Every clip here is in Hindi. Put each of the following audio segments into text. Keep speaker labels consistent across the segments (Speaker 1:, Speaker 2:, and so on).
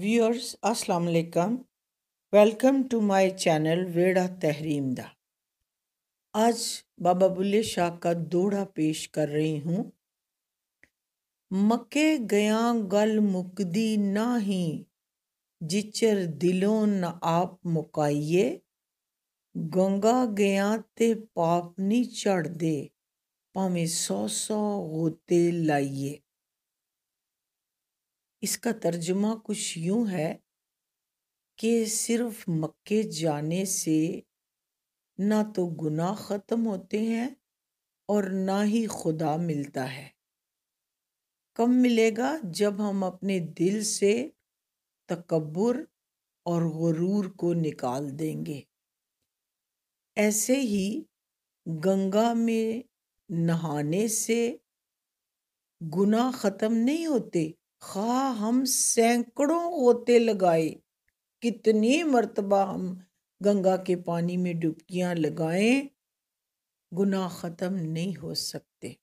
Speaker 1: viewers assalamu alaikum welcome to my channel veda tahreem da आज बाबा बुल्ले शाह का दोड़ा पेश कर रही हूँ मके गया गल मुकदी ना ही जिचर दिलों न आप मुकाइए ਗੰਗਾ ਗਿਆ ਤੇ ਪਾਪ ਨਹੀਂ ਛੱਡਦੇ ਭਾਵੇਂ ਸੌ ਸੌ ਗੋਤੇ ਲਾਈਏ इसका तर्जुमा कुछ यूं है कि सिर्फ मक्के जाने से ना तो गुनाह ख़त्म होते हैं और ना ही खुदा मिलता है कम मिलेगा जब हम अपने दिल से तकबर और गुरूर को निकाल देंगे ऐसे ही गंगा में नहाने से गुनाह ख़त्म नहीं होते खा हाँ, हम सैकड़ों होते लगाए कितनी मरतबा हम गंगा के पानी में डुबकियां लगाएं गुनाह ख़त्म नहीं हो सकते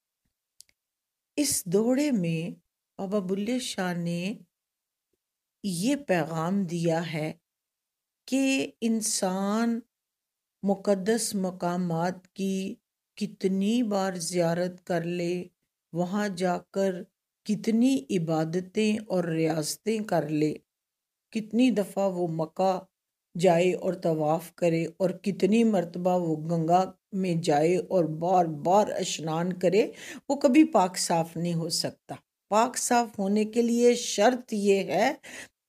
Speaker 1: इस दौड़े में बाबा बुल्ले शाह ने ये पैगाम दिया है कि इंसान मुक़दस मकाम की कितनी बार ज़्यारत कर ले वहाँ जाकर कितनी इबादतें और रियासतें कर ले कितनी दफ़ा वो मक्का जाए और तवाफ़ करे और कितनी मरतबा वो गंगा में जाए और बार बार स्नान करे वो कभी पाक साफ नहीं हो सकता पाक साफ होने के लिए शर्त ये है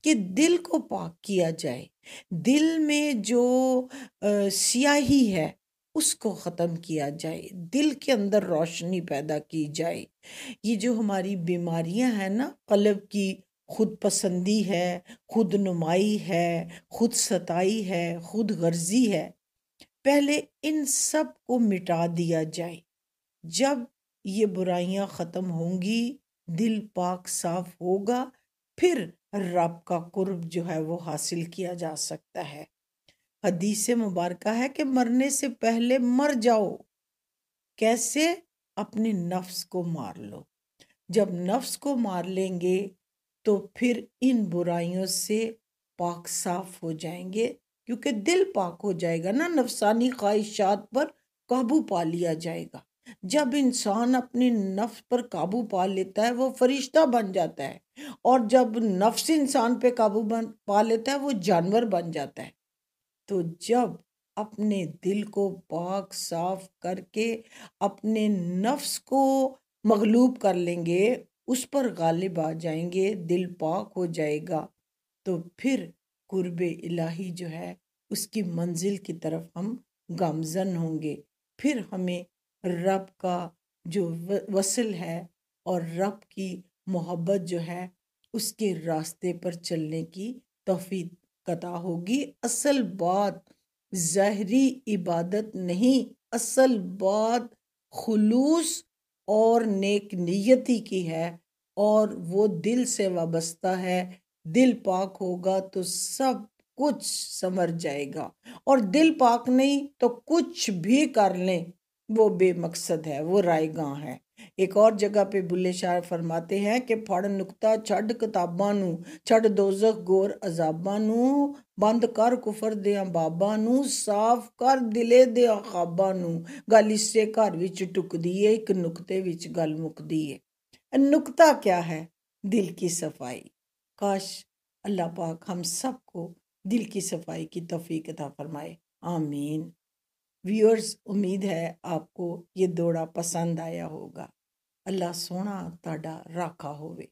Speaker 1: कि दिल को पाक किया जाए दिल में जो आ, स्याही है उसको ख़त्म किया जाए दिल के अंदर रोशनी पैदा की जाए ये जो हमारी बीमारियां हैं ना कलब की खुद पसंदी है खुद नुमाई है खुद सताई है खुद गर्जी है पहले इन सब को मिटा दिया जाए जब ये बुराइयां ख़त्म होंगी दिल पाक साफ होगा फिर रब का कुर्ब जो है वो हासिल किया जा सकता है हदीस मुबारक है कि मरने से पहले मर जाओ कैसे अपने नफ्स को मार लो जब नफ्स को मार लेंगे तो फिर इन बुराइयों से पाक साफ हो जाएंगे क्योंकि दिल पाक हो जाएगा ना नफसानी ख्वाहिशात पर काबू पा लिया जाएगा जब इंसान अपने नफ्स पर काबू पा लेता है वो फरिश्ता बन जाता है और जब नफ्स इंसान पे काबू बन पा लेता है वो जानवर बन जाता है तो जब अपने दिल को पाक साफ करके अपने नफ्स को मगलूब कर लेंगे उस पर गालिब आ जाएंगे दिल पाक हो जाएगा तो फिर कुर्ब इलाही जो है उसकी मंजिल की तरफ हम गामजन होंगे फिर हमें रब का जो वसल है और रब की मोहब्बत जो है उसके रास्ते पर चलने की तोफ़ी कता होगी असल बात जहरी इबादत नहीं असल बात खलूस और नेक नियति की है और वो दिल से वाबस्ता है दिल पाक होगा तो सब कुछ समझ जाएगा और दिल पाक नहीं तो कुछ भी कर लें वो बेमकसद है वो रायगा है एक और जगह पे बुले शाह फरमाते हैं कि फड़ नुकता छड किताबा छड़ दोजख गोर अजाबा बंद कर कुफर दया बाबा साफ कर दिले दया खाबा गल इसे घर टुकदी है एक नुकते गल मुकती है नुकता क्या है दिल की सफाई काश अल्लाह पाक हम सबको दिल की सफाई की तफीकता फरमाए आमीन ਵਿਊਅਰਸ ਉਮੀਦ ਹੈ ਆਪਕੋ ਇਹ ਦੌੜਾ ਪਸੰਦ ਆਇਆ ਹੋਗਾ ਅੱਲਾ ਸੋਹਣਾ ਤੁਹਾਡਾ ਰਾਖਾ ਹੋਵੇ